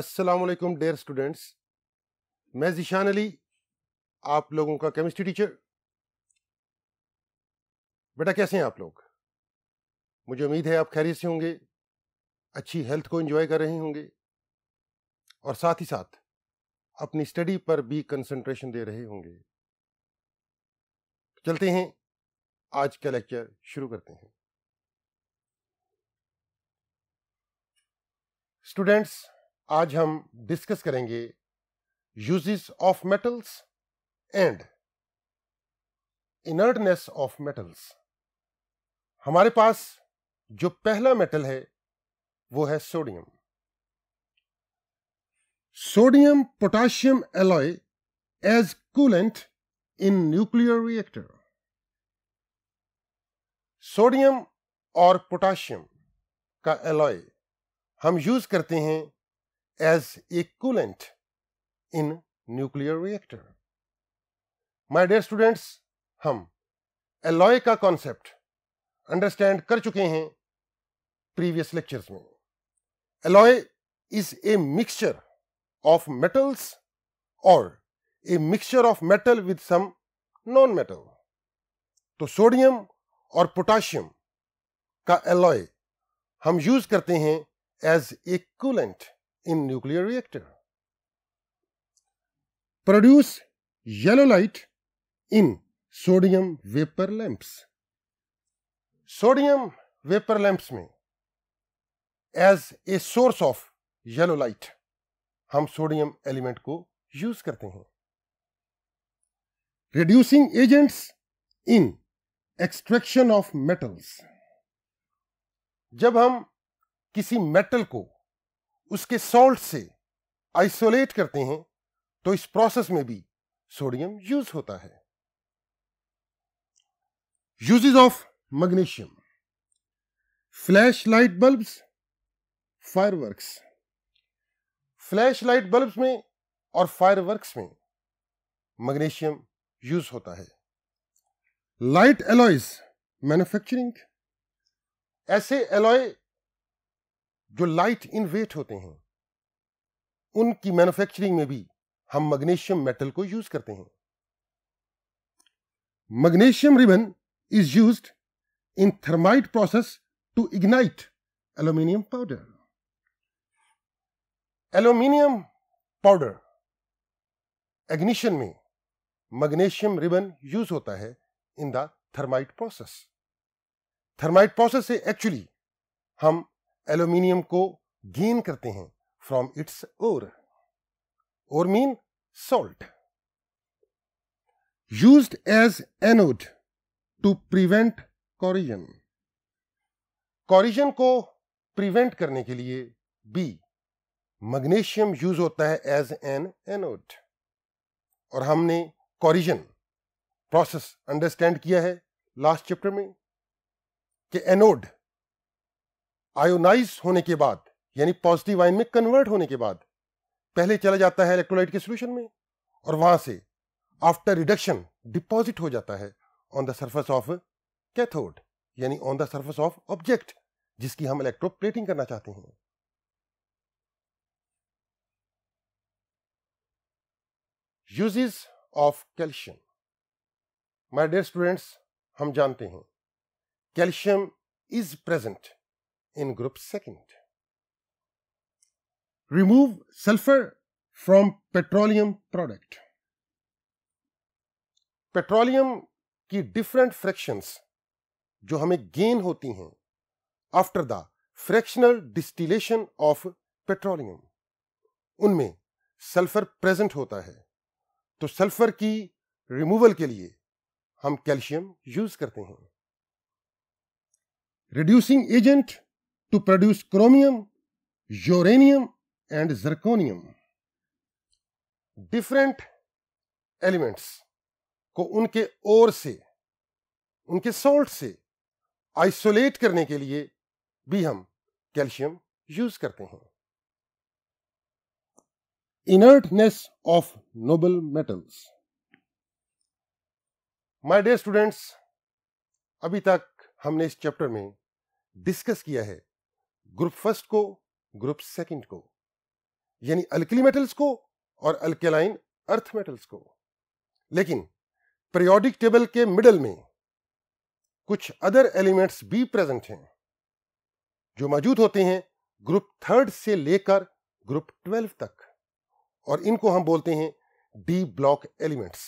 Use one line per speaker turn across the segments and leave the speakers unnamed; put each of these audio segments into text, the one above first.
Aslam dear students मैं जिशान अली आप लोगों का केमिस्ट्री टीचर बेटा कैसे हैं आप लोग मुझे उम्मीद है आप खैरियत से होंगे अच्छी हेल्थ को एंजॉय कर रहे होंगे और साथ ही साथ अपनी स्टडी पर भी कंसंट्रेशन दे रहे होंगे चलते हैं आज का लेक्चर शुरू करते हैं स्टूडेंट्स आज हम डिस्कस करेंगे uses of metals and inertness of metals हमारे पास जो पहला मेटल है वो है sodium sodium potassium alloy as coolant in nuclear reactor sodium और पोटाशियम का एलॉय हम यूज करते हैं as equivalent in nuclear reactor my dear students हम एलॉय का कॉन्सेप्ट अंडरस्टैंड कर चुके हैं प्रीवियस लेक्चर्स में alloy is a mixture of metals और a mixture of metal with some non metal तो सोडियम और पोटाशियम का एलॉय हम यूज करते हैं as a coolant in nuclear reactor produce yellow light in sodium vapor lamps sodium vapor lamps mein as a source of yellow light hum sodium element ko use karte hain reducing agents in extraction of metals जब हम किसी metal को उसके salt से isolate करते हैं तो इस प्रोसेस में भी सोडियम यूज होता है uses of magnesium flash light bulbs fireworks flash light bulb में और फायरवर्क्स में मैग्नीशियम यूज होता है लाइट एलॉयज मैन्युफैक्चरिंग ऐसे एलॉय जो लाइट इन वेट होते हैं उनकी मैन्युफैक्चरिंग में भी हम मैग्नीशियम मेटल को यूज करते हैं magnesium ribbon is use in thermite process to ignite aluminium powder aluminium powder ignition में मैग्नीशियम रिबन यूज होता है in the thermite process thermite process से एक्चुअली हम एल्यूमिनियम को गेन करते हैं from its ore ore mean salt use as anode to prevent corrosion corrosion को prevent करने के लिए बी मैग्नीशियम यूज होता है एज एन एनोड और हमने कॉरिजन प्रोसेस अंडरस्टैंड किया है लास्ट चैप्टर में कि एनोड आयोनाइज होने के बाद यानी पॉजिटिव आयन में कन्वर्ट होने के बाद पहले चला जाता है इलेक्ट्रोलाइट के सोल्यूशन में और वहां से आफ्टर रिडक्शन डिपॉजिट हो जाता है on the surface of cathode यानी on the surface of object जिसकी हम इलेक्ट्रोप्लेटिंग करना चाहते हैं uses of calcium my dear students हम जानते हैं calcium is present in group second. Remove sulfur from petroleum product. Petroleum की डिफरेंट फ्रैक्शंस जो हमें गेन होती हैं after the fractional distillation of petroleum उनमें सल्फर प्रेजेंट होता है तो सल्फर की रिमूवल के लिए हम कैल्शियम यूज करते हैं reducing agent to produce chromium, uranium and zirconium. Different elements को उनके ओर से उनके सॉल्ट से आइसोलेट करने के लिए भी हम कैल्शियम यूज करते हैं inertness of noble metals my dear students अभी तक हमने इस चैप्टर में डिस्कस किया है ग्रुप फर्स्ट को ग्रुप सेकंड को यानी अल्कली मेटल्स को और अल्केलाइन अर्थ मेटल्स को लेकिन प्रियोडिक टेबल के मिडल में कुछ अदर एलिमेंट्स भी प्रेजेंट हैं जो मौजूद होते हैं ग्रुप थर्ड से लेकर ग्रुप ट्वेल्व तक और इनको हम बोलते हैं D block elements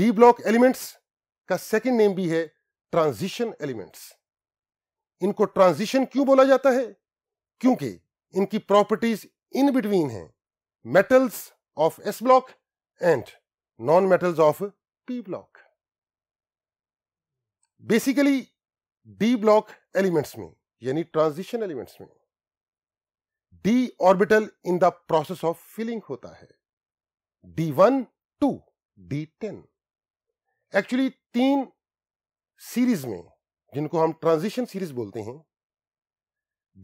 D block elements का सेकंड नेम भी है ट्रांजिशन एलिमेंट्स इनको ट्रांजिशन क्यों बोला जाता है क्योंकि इनकी प्रॉपर्टीज इन बिटवीन हैं metals of S block and non metals of P block basically D block elements में यानी ट्रांजिशन एलिमेंट्स में D orbital in the process of filling होता है D one to D ten actually तीन series में जिनको हम ट्रांजिशन सीरीज बोलते हैं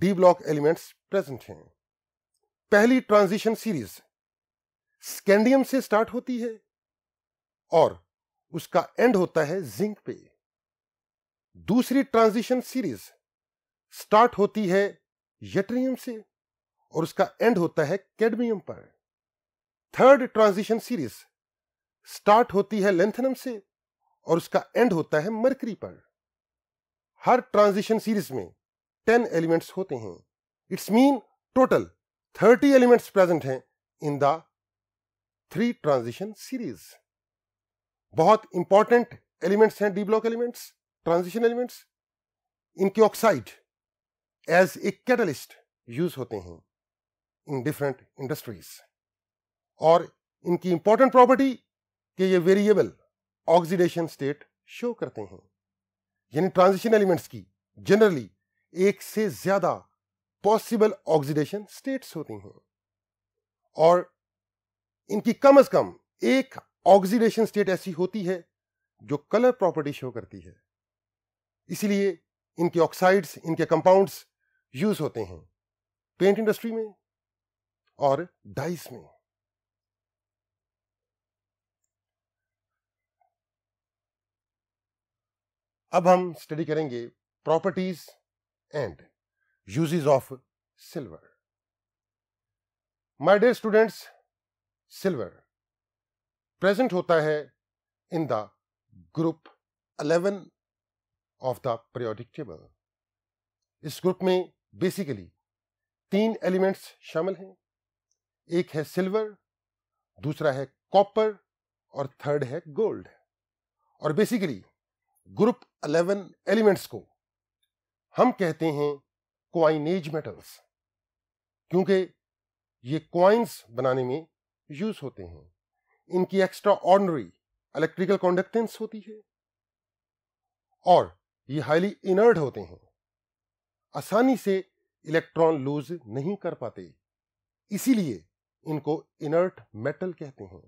डी ब्लॉक एलिमेंट्स प्रेजेंट हैं पहली ट्रांजिशन सीरीज स्कैंडियम से स्टार्ट होती है और उसका एंड होता है जिंक पे दूसरी ट्रांजिशन सीरीज स्टार्ट होती है यट्रियम से और उसका एंड होता है कैडमियम पर थर्ड ट्रांजिशन सीरीज स्टार्ट होती है लेंथनम से और उसका एंड होता है मरकरी पर हर ट्रांजिशन सीरीज में टेन एलिमेंट्स होते हैं its mean total thirty elements present हैं in the three transition series बहुत इंपॉर्टेंट एलिमेंट्स हैं D block elements transition elements इनके oxide as a catalyst use होते हैं इन डिफरेंट इंडस्ट्रीज और इनकी इंपॉर्टेंट प्रॉपर्टी कि ये वेरिएबल ऑक्सीडेशन स्टेट शो करते हैं यानी ट्रांजिशन एलिमेंट्स की जनरली एक से ज्यादा पॉसिबल ऑक्सीडेशन स्टेट्स होती हैं और इनकी कम से कम एक ऑक्सीडेशन स्टेट ऐसी होती है जो कलर प्रॉपर्टी शो करती है इसीलिए इनके ऑक्साइड्स इनके कंपाउंड्स यूज होते हैं पेंट इंडस्ट्री में और डाइस में अब हम स्टडी करेंगे properties and uses of silver my dear students silver present होता है in the group eleven of the periodic table इस ग्रुप में बेसिकली तीन एलिमेंट्स शामिल हैं एक है सिल्वर दूसरा है कॉपर और थर्ड है गोल्ड और बेसिकली ग्रुप अलेवन एलिमेंट्स को हम कहते हैं क्वाइनेज मेटल्स क्योंकि ये क्वाइंस बनाने में यूज होते हैं इनकी एक्स्ट्रा ऑर्डनरी इलेक्ट्रिकल कॉन्डक्टेंस होती है और ये हाईली इनर्ड होते हैं आसानी से इलेक्ट्रॉन लूज नहीं कर पाते इसीलिए इनको इनर्ट मेटल कहते हैं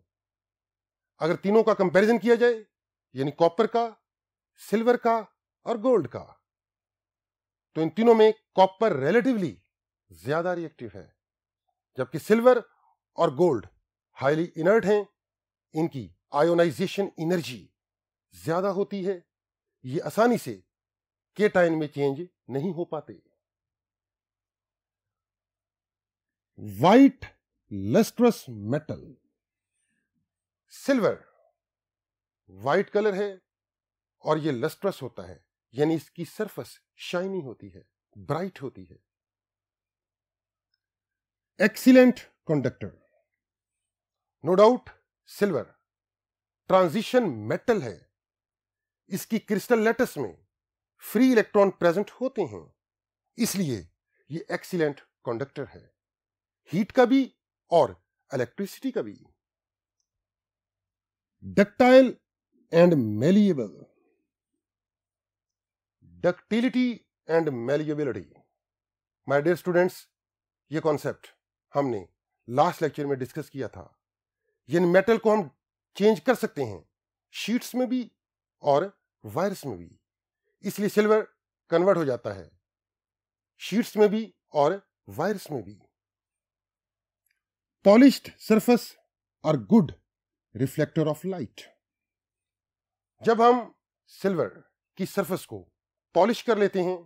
अगर तीनों का कंपैरिजन किया जाए यानी कॉपर का सिल्वर का और गोल्ड का तो इन तीनों में कॉपर रिलेटिवली ज्यादा रिएक्टिव है जबकि सिल्वर और गोल्ड हाईली इनर्ट हैं इनकी आयोनाइजेशन एनर्जी ज्यादा होती है ये आसानी से केटाइन में चेंज नहीं हो पाते white lustrous metal silver white colour है और ये लस्ट्रस होता है यानी इसकी सरफेस शाइनी होती है ब्राइट होती है excellent conductor no doubt silver transition metal है इसकी क्रिस्टल लेटस में फ्री इलेक्ट्रॉन प्रेजेंट होते हैं इसलिए ये एक्सीलेंट कंडक्टर है हीट का भी और इलेक्ट्रिसिटी का भी ductile and malleable ductility and malleability my dear students ये कॉन्सेप्ट हमने लास्ट लेक्चर में डिस्कस किया था यानी मेटल को हम चेंज कर सकते हैं शीट्स में भी और वायर्स में भी इसलिए सिल्वर कन्वर्ट हो जाता है शीट्स में भी और वायर्स में भी पॉलिश्ड सरफेस और गुड रिफ्लेक्टर ऑफ लाइट जब हम सिल्वर की सरफेस को पॉलिश कर लेते हैं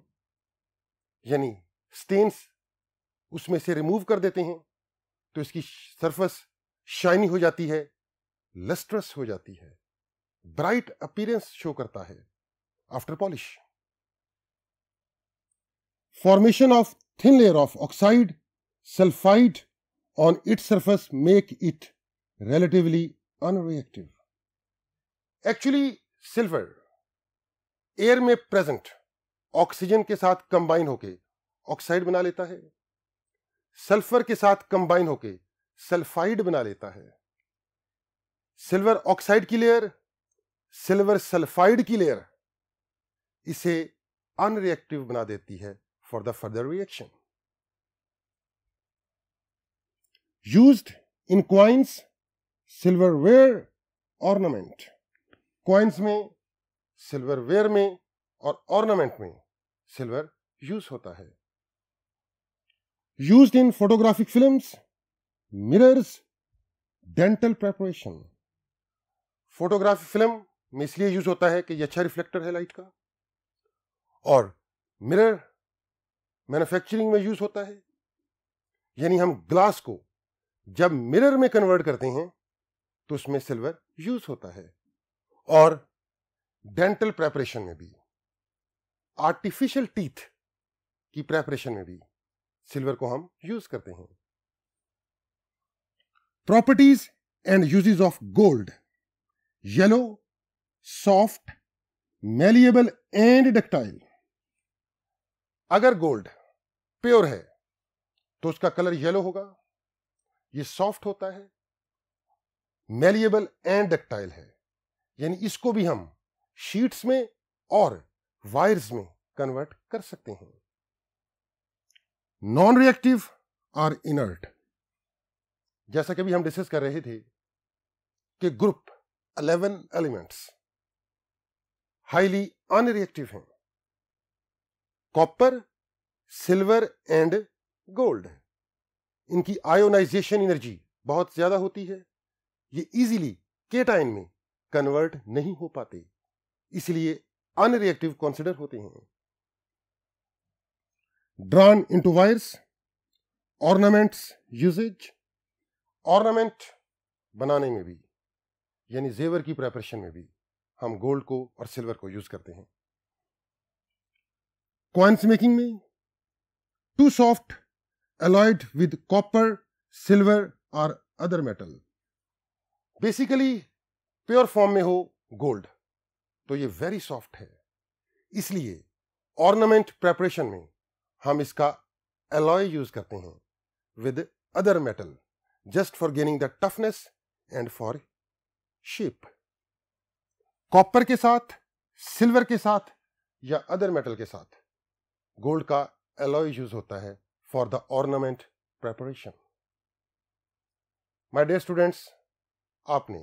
यानी स्टेन्स उसमें से रिमूव कर देते हैं तो इसकी सरफेस शाइनी हो जाती है लस्ट्रस हो जाती है ब्राइट अपीयरेंस शो करता है after polish formation of thin layer of oxide sulphide on it surface make it relatively unreactive actually silver air में प्रेजेंट ऑक्सीजन के साथ कंबाइन होके ऑक्साइड बना लेता है सल्फर के साथ कंबाइन होके सल्फाइड बना लेता है सिल्वर ऑक्साइड की लेयर सिल्वर सल्फाइड की लेयर इसे अनरिएक्टिव बना देती है for the further reaction use in coins silverware ornament coins में सिल्वर वेयर में और ऑर्नामेंट में सिल्वर यूज होता है use in photographic film mirrors dental preparation photographic film में इसलिए यूज होता है कि यह अच्छा रिफ्लेक्टर है लाइट का और मिरर मैन्युफैक्चरिंग में यूज होता है यानी हम ग्लास को जब मिरर में कन्वर्ट करते हैं तो उसमें सिल्वर यूज होता है और डेंटल प्रेपरेशन में भी आर्टिफिशियल टीथ की प्रेपरेशन में भी सिल्वर को हम यूज करते हैं properties and uses of gold yellow soft malleable and ductile अगर गोल्ड प्योर है तो उसका कलर येलो होगा ये सॉफ्ट होता है मेलिएबल एंड डक्टाइल है यानी इसको भी हम शीट्स में और वायर्स में कन्वर्ट कर सकते हैं नॉन रिएक्टिव और इनर्ट जैसा कि अभी हम डिस्कस कर रहे थे कि ग्रुप 11 एलिमेंट्स हाईली अनरिएक्टिव हैं कॉपर सिल्वर एंड गोल्ड इनकी आयोनाइजेशन एनर्जी बहुत ज्यादा होती है ये इजीली केटाइन में कन्वर्ट नहीं हो पाते इसलिए अनरिएक्टिव कंसिडर होते हैं drawn into wires ornaments uses ornament बनाने में भी यानी जेवर की प्रेपरेशन में भी हम गोल्ड को और सिल्वर को यूज करते हैं कॉइन्स मेकिंग में too soft alloyed with copper silver और other metal basically pure form में हो गोल्ड तो ये वेरी सॉफ्ट है इसलिए ऑर्नामेंट प्रेपरेशन में हम इसका एलॉय यूज करते हैं with other metal just for gaining the toughness and for shape copper के साथ सिल्वर के साथ या अदर मेटल के साथ गोल्ड का एलॉय यूज होता है for the ornament preparation my dear students आपने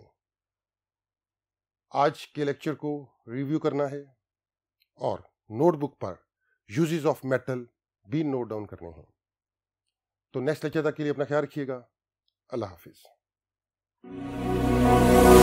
आज के लेक्चर को रिव्यू करना है और नोटबुक पर यूजेज ऑफ मेटल भी नोट डाउन करने हैं तो नेक्स्ट लेक्चर तक के लिए अपना ख्याल रखिएगा अल्लाह हाफिज़